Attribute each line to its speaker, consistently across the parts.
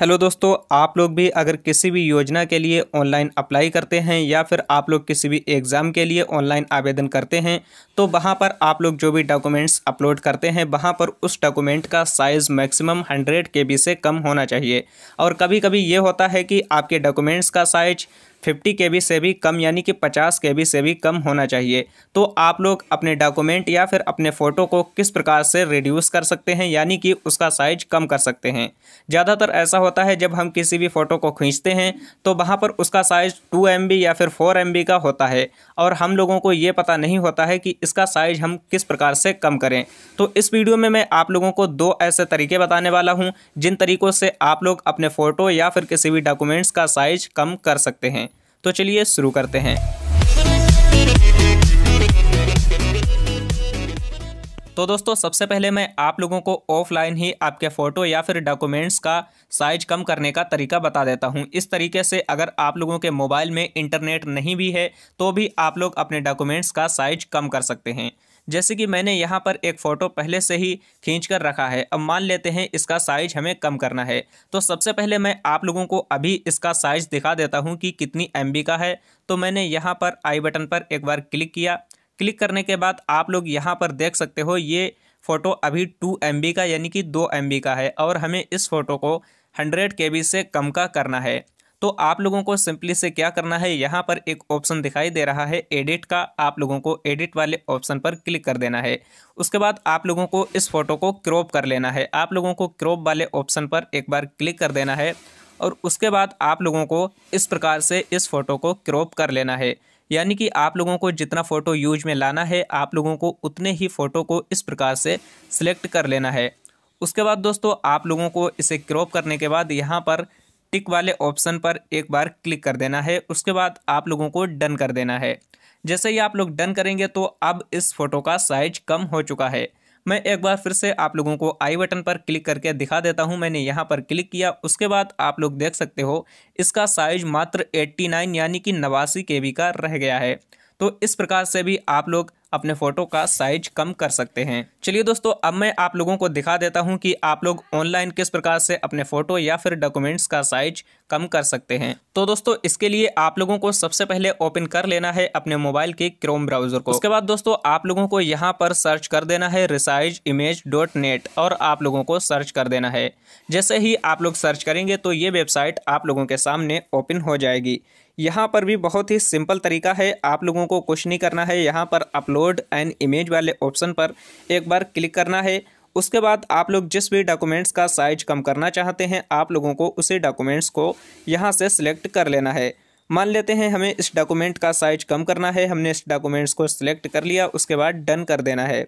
Speaker 1: hello दोस्तों आप लोग भी अगर किसी भी योजना के लिए ऑनलाइन अप्लाई करते हैं या फिर आप लोग किसी भी एग्ज़ाम के लिए ऑनलाइन आवेदन करते हैं तो वहाँ पर आप लोग जो भी डॉक्यूमेंट्स अपलोड करते हैं वहाँ पर उस डॉक्यूमेंट का साइज़ मैक्सिमम हंड्रेड के से कम होना चाहिए और कभी कभी ये होता है कि आपके डॉक्यूमेंट्स का साइज 50 के से भी कम यानी कि 50 के से भी कम होना चाहिए तो आप लोग अपने डॉक्यूमेंट या फिर अपने फ़ोटो को किस प्रकार से रिड्यूस कर सकते हैं यानी कि उसका साइज कम कर सकते हैं ज़्यादातर ऐसा होता है जब हम किसी भी फ़ोटो को खींचते हैं तो वहाँ पर उसका साइज़ टू एम या फिर फोर एम का होता है और हम लोगों को ये पता नहीं होता है कि इसका साइज़ हम किस प्रकार से कम करें तो इस वीडियो में मैं आप लोगों को दो ऐसे तरीके बताने वाला हूँ जिन तरीक़ों से आप लोग अपने फ़ोटो या फिर किसी भी डॉक्यूमेंट्स का साइज़ कम कर सकते हैं तो चलिए शुरू करते हैं तो दोस्तों सबसे पहले मैं आप लोगों को ऑफलाइन ही आपके फ़ोटो या फिर डॉक्यूमेंट्स का साइज कम करने का तरीका बता देता हूं इस तरीके से अगर आप लोगों के मोबाइल में इंटरनेट नहीं भी है तो भी आप लोग अपने डॉक्यूमेंट्स का साइज कम कर सकते हैं जैसे कि मैंने यहाँ पर एक फ़ोटो पहले से ही खींच कर रखा है अब मान लेते हैं इसका साइज हमें कम करना है तो सबसे पहले मैं आप लोगों को अभी इसका साइज दिखा देता हूँ कि कितनी एम का है तो मैंने यहाँ पर आई बटन पर एक बार क्लिक किया क्लिक करने के बाद आप लोग यहाँ पर देख सकते हो ये फ़ोटो अभी टू एम का यानी कि दो एम का है और हमें इस फ़ोटो को हंड्रेड के से कम का करना है तो आप लोगों को सिंपली से क्या करना है यहाँ पर एक ऑप्शन दिखाई दे रहा है एडिट का आप लोगों को एडिट वाले ऑप्शन पर क्लिक कर देना है उसके बाद आप लोगों को इस फोटो को क्रॉप कर लेना है आप लोगों को क्रॉप वाले ऑप्शन पर एक बार क्लिक कर देना है और उसके बाद आप लोगों को इस प्रकार से इस फोटो को क्रॉप कर लेना है यानी कि आप लोगों को जितना फ़ोटो यूज में लाना है आप लोगों को उतने ही फ़ोटो को इस प्रकार से सिलेक्ट कर लेना है उसके बाद दोस्तों आप लोगों को इसे क्रॉप करने के बाद यहाँ पर टिक वाले ऑप्शन पर एक बार क्लिक कर देना है उसके बाद आप लोगों को डन कर देना है जैसे ही आप लोग डन करेंगे तो अब इस फोटो का साइज कम हो चुका है मैं एक बार फिर से आप लोगों को आई बटन पर क्लिक करके दिखा देता हूं मैंने यहां पर क्लिक किया उसके बाद आप लोग देख सकते हो इसका साइज मात्र 89 यानी कि नवासी के का रह गया है तो इस प्रकार से भी आप लोग अपने फ़ोटो का साइज कम कर सकते हैं चलिए दोस्तों अब मैं आप लोगों को दिखा देता हूं कि आप लोग ऑनलाइन किस प्रकार से अपने फ़ोटो या फिर डॉक्यूमेंट्स का साइज कम कर सकते हैं तो दोस्तों इसके लिए आप लोगों को सबसे पहले ओपन कर लेना है अपने मोबाइल के क्रोम ब्राउजर को उसके बाद दोस्तों आप लोगों को यहाँ पर सर्च कर देना है रिसाइज इमेज डॉट नेट और आप लोगों को सर्च कर देना है जैसे ही आप लोग सर्च करेंगे तो ये वेबसाइट आप लोगों के सामने ओपन हो जाएगी यहाँ पर भी बहुत ही सिंपल तरीका है आप लोगों को कुछ नहीं करना है यहाँ पर अपलोड एंड इमेज वाले ऑप्शन पर एक बार क्लिक करना है उसके बाद आप लोग जिस भी डॉक्यूमेंट्स का साइज कम करना चाहते हैं आप लोगों को उसी डॉक्यूमेंट्स को यहाँ से सिलेक्ट कर लेना है मान लेते हैं हमें इस डॉक्यूमेंट का साइज कम करना है हमने इस डॉक्यूमेंट्स को सिलेक्ट कर लिया उसके बाद डन कर देना है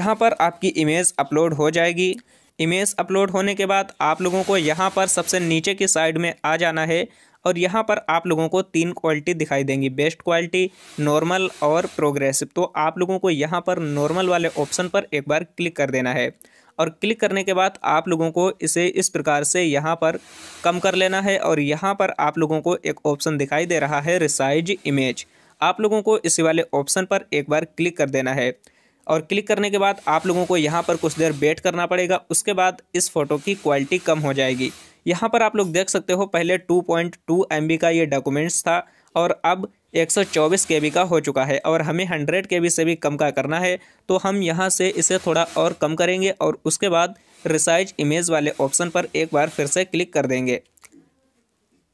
Speaker 1: यहाँ पर आपकी इमेज अपलोड हो जाएगी इमेज अपलोड होने के बाद आप लोगों को यहाँ पर सबसे नीचे की साइड में आ जाना है और यहाँ पर आप लोगों को तीन क्वालिटी दिखाई देंगी बेस्ट क्वालिटी नॉर्मल और प्रोग्रेसिव तो आप लोगों को यहाँ पर नॉर्मल वाले ऑप्शन पर एक बार क्लिक कर देना है और क्लिक करने के बाद आप लोगों को इसे इस प्रकार से यहाँ पर कम कर लेना है और यहाँ पर आप लोगों को एक ऑप्शन दिखाई दे रहा है रिसाइज इमेज आप लोगों को इसी वाले ऑप्शन पर एक बार क्लिक कर देना है और क्लिक करने के बाद आप लोगों को यहाँ पर कुछ देर वेट करना पड़ेगा उसके बाद इस फ़ोटो की क्वालिटी कम हो जाएगी यहाँ पर आप लोग देख सकते हो पहले 2.2 पॉइंट का ये डॉक्यूमेंट्स था और अब 124 बी का हो चुका है और हमें 100 बी से भी कम का करना है तो हम यहाँ से इसे थोड़ा और कम करेंगे और उसके बाद रिसाइज इमेज वाले ऑप्शन पर एक बार फिर से क्लिक कर देंगे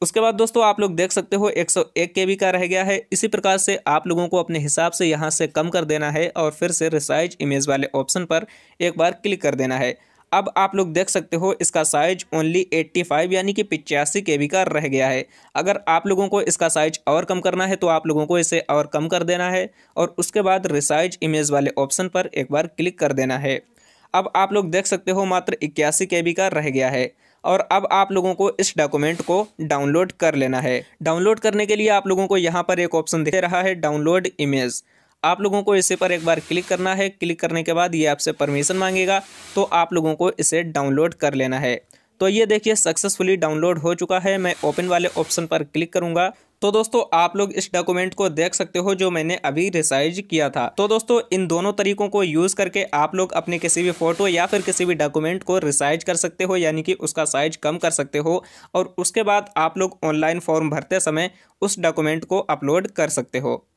Speaker 1: उसके बाद दोस्तों आप लोग देख सकते हो 101 बी का रह गया है इसी प्रकार से आप लोगों को अपने हिसाब से यहाँ से कम कर देना है और फिर से रिसाइज इमेज वाले ऑप्शन पर एक बार क्लिक कर देना है अब आप लोग देख सकते हो इसका साइज ओनली 85 यानी कि पिचासी के का रह गया है अगर आप लोगों को इसका साइज और कम करना है तो आप लोगों को इसे और कम कर देना है और उसके बाद रिसाइज इमेज वाले ऑप्शन पर एक बार क्लिक कर देना है अब आप लोग देख सकते हो मात्र इक्यासी के का रह गया है और अब आप लोगों को इस डॉक्यूमेंट को डाउनलोड कर लेना है डाउनलोड करने के लिए आप लोगों को यहाँ पर एक ऑप्शन दिख रहा है डाउनलोड इमेज आप लोगों को इसे पर एक बार क्लिक करना है क्लिक करने के बाद ये आपसे परमिशन मांगेगा तो आप लोगों को इसे डाउनलोड कर लेना है तो ये देखिए सक्सेसफुली डाउनलोड हो चुका है मैं ओपन वाले ऑप्शन पर क्लिक करूंगा तो दोस्तों आप लोग इस डॉक्यूमेंट को देख सकते हो जो मैंने अभी रिसाइज किया था तो दोस्तों इन दोनों तरीकों को यूज़ करके आप लोग अपने किसी भी फोटो या फिर किसी भी डॉक्यूमेंट को रिसाइज कर सकते हो यानी कि उसका साइज कम कर सकते हो और उसके बाद आप लोग ऑनलाइन फॉर्म भरते समय उस डॉक्यूमेंट को अपलोड कर सकते हो